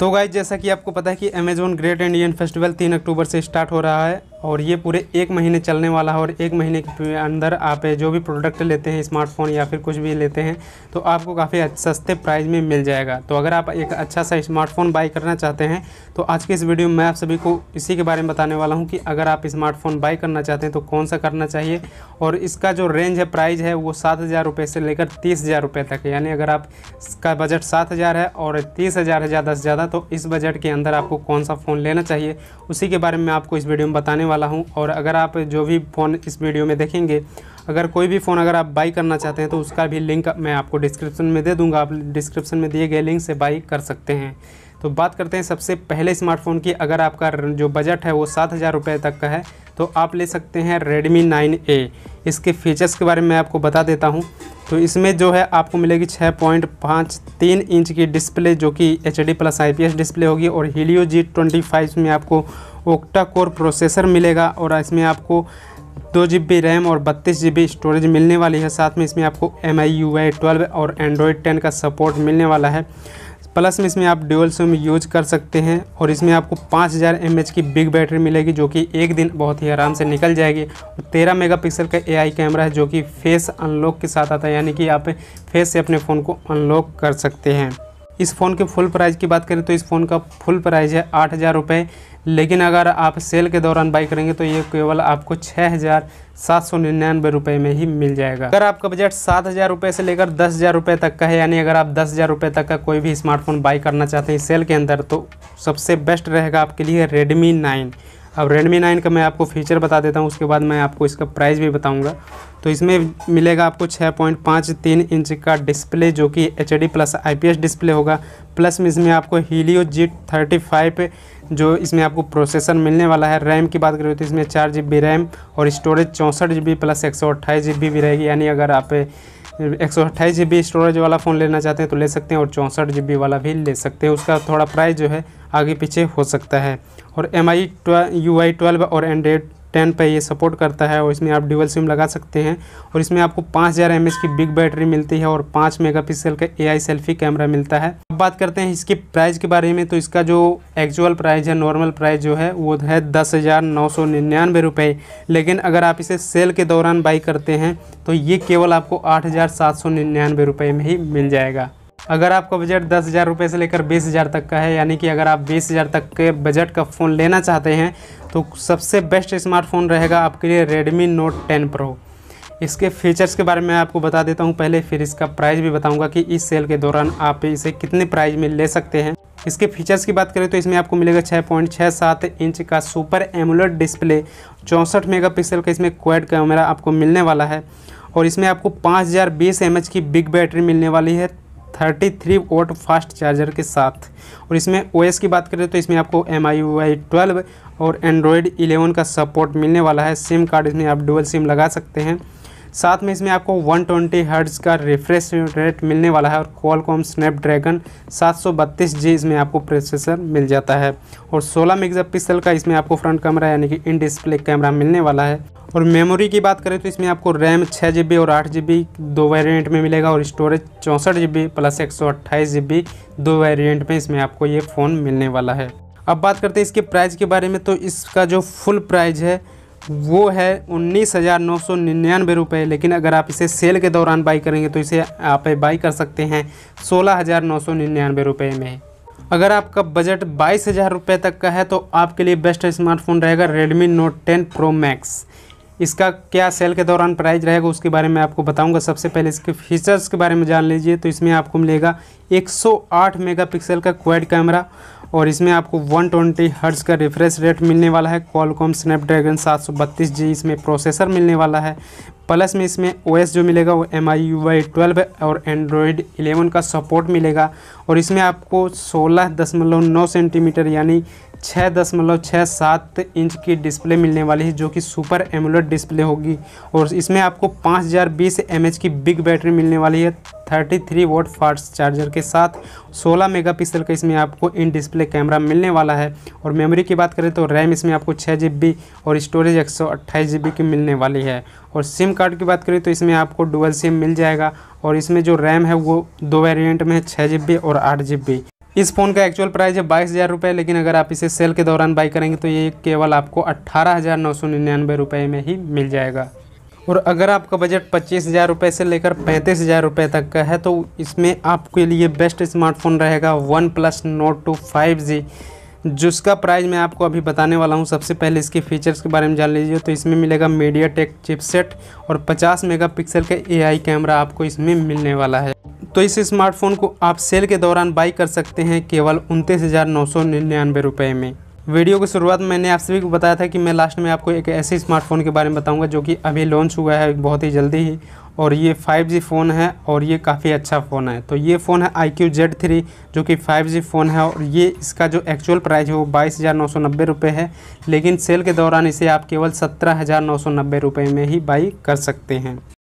तो गाइज जैसा कि आपको पता है कि अमेजोन ग्रेट इंडियन फेस्टिवल तीन अक्टूबर से स्टार्ट हो रहा है और ये पूरे एक महीने चलने वाला है और एक महीने के अंदर आप जो भी प्रोडक्ट लेते हैं स्मार्टफोन या फिर कुछ भी लेते हैं तो आपको काफ़ी सस्ते प्राइस में मिल जाएगा तो अगर आप एक अच्छा सा स्मार्टफ़ोन बाई करना चाहते हैं तो आज के इस वीडियो में मैं आप सभी को इसी के बारे में बताने वाला हूँ कि अगर आप स्मार्टफ़ोन बाई करना चाहते हैं तो कौन सा करना चाहिए और इसका जो रेंज है प्राइज़ है वो सात हज़ार रुपये से लेकर तीस हज़ार रुपये तक यानी अगर आप इसका बजट सात हज़ार है और तीस हज़ार है ज़्यादा से ज़्यादा तो इस बजट के अंदर आपको कौन सा फ़ोन लेना चाहिए उसी के बारे में आपको इस वीडियो में बताने वाला हूँ और अगर आप जो भी फ़ोन इस वीडियो में देखेंगे अगर कोई भी फ़ोन अगर आप बाई करना चाहते हैं तो उसका भी लिंक मैं आपको डिस्क्रिप्शन में दे दूँगा आप डिस्क्रिप्शन में दिए गए लिंक से बाई कर सकते हैं तो बात करते हैं सबसे पहले स्मार्टफ़ोन की अगर आपका जो बजट है वो सात हज़ार रुपये तक का है तो आप ले सकते हैं Redmi 9A इसके फीचर्स के बारे में मैं आपको बता देता हूँ तो इसमें जो है आपको मिलेगी 6.53 इंच की डिस्प्ले जो कि H D plus I display होगी और हीलियो जी ट्वेंटी में आपको ओक्टा कोर प्रोसेसर मिलेगा और इसमें आपको दो जी बी रैम और बत्तीस जी बी स्टोरेज मिलने वाली है साथ में इसमें आपको M I U I twelve और एंड्रॉयड टेन का सपोर्ट मिलने वाला है प्लस में इसमें आप ड्यूअल सिम यूज कर सकते हैं और इसमें आपको 5000 हज़ार की बिग बैटरी मिलेगी जो कि एक दिन बहुत ही आराम से निकल जाएगी और तेरह मेगापिक्सल का एआई कैमरा है जो कि फेस अनलॉक के साथ आता है यानी कि आप फेस से अपने फ़ोन को अनलॉक कर सकते हैं इस फ़ोन के फुल प्राइस की बात करें तो इस फ़ोन का फुल प्राइस है आठ हज़ार रुपये लेकिन अगर आप सेल के दौरान बाई करेंगे तो ये केवल आपको छः हज़ार सात सौ निन्यानवे रुपये में ही मिल जाएगा अगर आपका बजट सात हज़ार रुपये से लेकर दस हज़ार रुपये तक का है यानी अगर आप दस हज़ार रुपये तक का कोई भी स्मार्टफोन बाई करना चाहते हैं सेल के अंदर तो सबसे बेस्ट रहेगा आपके लिए रेडमी नाइन अब रेडमी नाइन का मैं आपको फीचर बता देता हूँ उसके बाद मैं आपको इसका प्राइस भी बताऊँगा तो इसमें मिलेगा आपको 6.53 इंच का डिस्प्ले जो कि H D plus I display होगा प्लस में इसमें आपको हीलियो जी थर्टी फाइव जो इसमें आपको प्रोसेसर मिलने वाला है रैम की बात करें तो इसमें चार जी बी रैम और स्टोरेज चौंसठ जी बी प्लस एक सौ अट्ठाईस जी बी भी रहेगी यानी अगर आप एक सौ अट्ठाईस जी बी स्टोरेज वाला फ़ोन लेना चाहते हैं तो ले सकते हैं और चौंसठ जी बी वाला भी ले सकते हैं उसका थोड़ा प्राइस जो है आगे पीछे हो सकता है और M I U I twelve और एंड्रॉयड टेन पे ये सपोर्ट करता है और इसमें आप डिबल सिम लगा सकते हैं और इसमें आपको पाँच हज़ार एम की बिग बैटरी मिलती है और मेगा पिक्सल का आई सेल्फी कैमरा मिलता है अब बात करते हैं इसके प्राइस के बारे में तो इसका जो एक्चुअल प्राइस है नॉर्मल प्राइस जो है वो है दस हज़ार लेकिन अगर आप इसे सेल के दौरान बाई करते हैं तो ये केवल आपको आठ हज़ार में ही मिल जाएगा अगर आपका बजट दस हज़ार रुपये से लेकर बीस हज़ार तक का है यानी कि अगर आप बीस हज़ार तक के बजट का फ़ोन लेना चाहते हैं तो सबसे बेस्ट स्मार्टफोन रहेगा आपके लिए रेडमी नोट टेन प्रो इसके फीचर्स के बारे में आपको बता देता हूँ पहले फिर इसका प्राइस भी बताऊँगा कि इस सेल के दौरान आप इसे कितने प्राइस में ले सकते हैं इसके फीचर्स की बात करें तो इसमें आपको मिलेगा 6.67 इंच का सुपर एमुलेट डिस्प्ले चौंसठ मेगापिक्सल का इसमें क्वाड कैमरा आपको मिलने वाला है और इसमें आपको 5020 हज़ार की बिग बैटरी मिलने वाली है thirty three watt fast charger के साथ और इसमें ओएस की बात करें तो इसमें आपको एम आई वाई ट्वेल्व और एंड्रॉयड इलेवन का सपोर्ट मिलने वाला है सिम कार्ड इसमें आप डुअल सिम लगा सकते हैं साथ में इसमें आपको 120 ट्वेंटी का रिफ्रेश रेट मिलने वाला है और क्वालकॉम स्नैपड्रैगन 732 जी इसमें आपको प्रोसेसर मिल जाता है और 16 मेगा का इसमें आपको फ्रंट कैमरा यानी कि इन डिस्प्ले कैमरा मिलने वाला है और मेमोरी की बात करें तो इसमें आपको रैम छः जी और आठ जी दो वेरिएंट में मिलेगा और स्टोरेज चौंसठ जी प्लस एक जी दो वेरिएंट में इसमें आपको ये फ़ोन मिलने वाला है अब बात करते हैं इसके प्राइस के बारे में तो इसका जो फुल प्राइस है वो है उन्नीस हज़ार नौ सौ निन्यानवे रुपये लेकिन अगर आप इसे सेल के दौरान बाई करेंगे तो इसे आप बाई कर सकते हैं सोलह हज़ार नौ सौ निन्यानवे रुपये में अगर आपका बजट बाईस हज़ार रुपये तक का है तो आपके लिए बेस्ट स्मार्टफोन रहेगा Redmi Note ten Pro Max इसका क्या सेल के दौरान प्राइस रहेगा उसके बारे में आपको बताऊंगा सबसे पहले इसके फीचर्स के बारे में जान लीजिए तो इसमें आपको मिलेगा 108 मेगापिक्सल का क्वाड कैमरा और इसमें आपको 120 ट्वेंटी हर्ट्स का रिफ्रेश रेट मिलने वाला है कॉलकॉम स्नैपड्रैगन बत्तीस जी इसमें प्रोसेसर मिलने वाला है प्लस में इसमें ओएस जो मिलेगा वो M I U I twelve और एंड्रॉयड 11 का सपोर्ट मिलेगा और इसमें आपको 16.9 सेंटीमीटर यानी छः दशमलव छः सात इंच की डिस्प्ले मिलने वाली है जो कि सुपर एमुलेट डिस्प्ले होगी और इसमें आपको 5020 हज़ार की बिग बैटरी मिलने वाली है 33 थ्री वोट फास्ट चार्जर के साथ 16 मेगापिक्सल का इसमें आपको इन डिस्प्ले कैमरा मिलने वाला है और मेमोरी की बात करें तो रैम इसमें आपको छः जी और स्टोरेज एक सौ की मिलने वाली है और सिम कार्ड की बात करें तो इसमें आपको डुअल सिम मिल जाएगा और इसमें जो रैम है वो दो वेरिएंट में है छः और आठ इस फ़ोन का एक्चुअल प्राइस है बाईस हज़ार रुपये लेकिन अगर आप इसे सेल के दौरान बाई करेंगे तो ये केवल आपको अट्ठारह हज़ार नौ सौ निन्यानवे रुपये में ही मिल जाएगा और अगर आपका बजट पच्चीस हज़ार रुपये से लेकर पैंतीस हज़ार रुपये तक का है तो इसमें आपके लिए बेस्ट स्मार्टफोन रहेगा OnePlus Nord two five G जिसका प्राइस मैं आपको अभी बताने वाला हूँ सबसे पहले इसके फीचर्स के बारे में जान लीजिए तो इसमें मिलेगा मीडिया टेक चिपसेट और पिक्सल के का आई कैमरा आपको इसमें मिलने वाला है तो इस स्मार्टफोन को आप सेल के दौरान बाई कर सकते हैं केवल उनतीस हज़ार नौ सौ निन्यानवे रुपये में वीडियो की शुरुआत मैंने आप सभी को बताया था कि मैं लास्ट में आपको एक ऐसे स्मार्टफ़ोन के बारे में बताऊंगा जो कि अभी लॉन्च हुआ है बहुत ही जल्दी ही और ये 5G फ़ोन है और ये काफ़ी अच्छा फ़ोन है तो ये फ़ोन है आई क्यू जेड थ्री जो कि 5G फ़ोन है और ये इसका जो एक्चुअल प्राइस है वो बाईस हज़ार नौ सौ नब्बे रुपये है लेकिन सेल के दौरान इसे आप केवल सत्रह हज़ार नौ सौ नब्बे रुपये में ही बाई कर सकते हैं